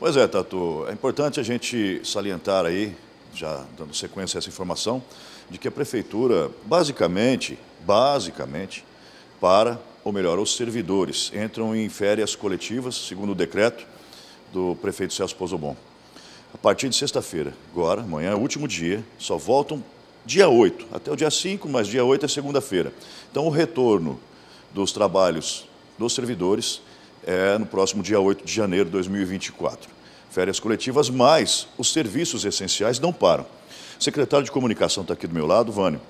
Pois é, Tatu, é importante a gente salientar aí, já dando sequência a essa informação, de que a prefeitura, basicamente, basicamente, para, ou melhor, os servidores entram em férias coletivas, segundo o decreto do prefeito Celso Pozobon. A partir de sexta-feira, agora, amanhã é o último dia, só voltam dia 8, até o dia 5, mas dia 8 é segunda-feira. Então, o retorno dos trabalhos dos servidores é, no próximo dia 8 de janeiro de 2024 férias coletivas, mas os serviços essenciais não param. secretário de Comunicação está aqui do meu lado, Vânio.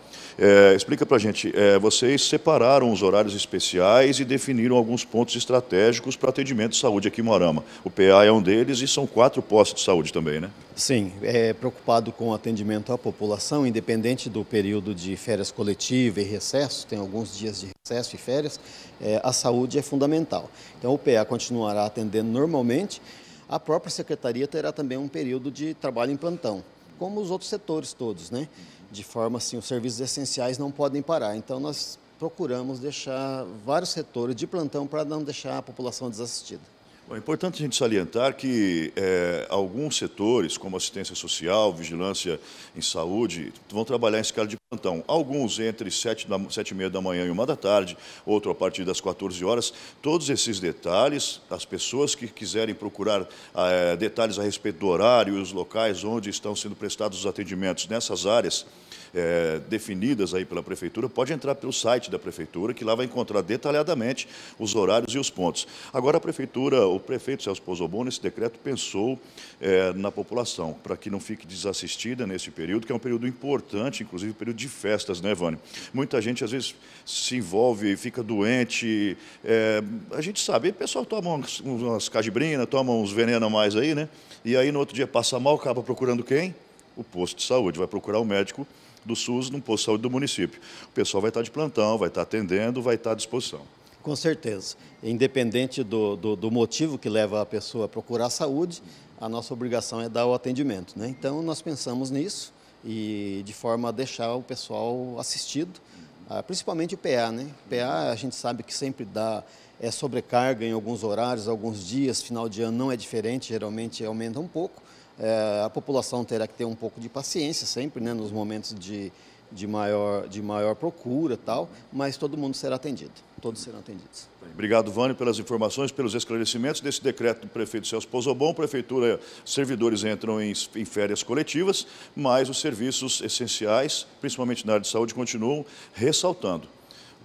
É, explica para a gente, é, vocês separaram os horários especiais e definiram alguns pontos estratégicos para atendimento de saúde aqui em Moarama. O PA é um deles e são quatro postos de saúde também, né? Sim, é preocupado com o atendimento à população, independente do período de férias coletiva e recesso, tem alguns dias de recesso e férias, é, a saúde é fundamental. Então o PA continuará atendendo normalmente, a própria secretaria terá também um período de trabalho em plantão, como os outros setores todos, né? De forma assim, os serviços essenciais não podem parar. Então nós procuramos deixar vários setores de plantão para não deixar a população desassistida. Bom, é importante a gente salientar que é, alguns setores, como assistência social, vigilância em saúde, vão trabalhar em escala de então, alguns entre sete da, e meia da manhã e uma da tarde, outro a partir das 14 horas. Todos esses detalhes, as pessoas que quiserem procurar é, detalhes a respeito do horário e os locais onde estão sendo prestados os atendimentos nessas áreas é, definidas aí pela Prefeitura, pode entrar pelo site da Prefeitura, que lá vai encontrar detalhadamente os horários e os pontos. Agora, a Prefeitura, o prefeito Celso Pozobon, nesse decreto, pensou é, na população, para que não fique desassistida nesse período, que é um período importante, inclusive período de festas, né, Vânia? Muita gente às vezes se envolve, fica doente. É, a gente sabe, o pessoal toma umas, umas cajibrinas, toma uns venenos a mais aí, né? E aí no outro dia passa mal, acaba procurando quem? O posto de saúde, vai procurar o médico do SUS no posto de saúde do município. O pessoal vai estar de plantão, vai estar atendendo, vai estar à disposição. Com certeza. Independente do, do, do motivo que leva a pessoa a procurar saúde, a nossa obrigação é dar o atendimento. Né? Então, nós pensamos nisso e de forma a deixar o pessoal assistido, ah, principalmente o PA, né? O PA a gente sabe que sempre dá é, sobrecarga em alguns horários, alguns dias, final de ano não é diferente, geralmente aumenta um pouco. É, a população terá que ter um pouco de paciência sempre, né? Nos momentos de de maior, de maior procura tal, mas todo mundo será atendido, todos serão atendidos. obrigado, Vânio, pelas informações, pelos esclarecimentos desse decreto do prefeito Celso Pozobon. Prefeitura, servidores entram em, em férias coletivas, mas os serviços essenciais, principalmente na área de saúde, continuam ressaltando.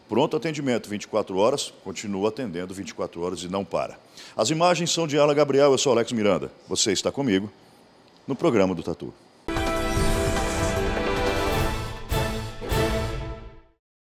Pronto atendimento 24 horas, continua atendendo 24 horas e não para. As imagens são de Ala Gabriel, eu sou Alex Miranda. Você está comigo no programa do Tatu.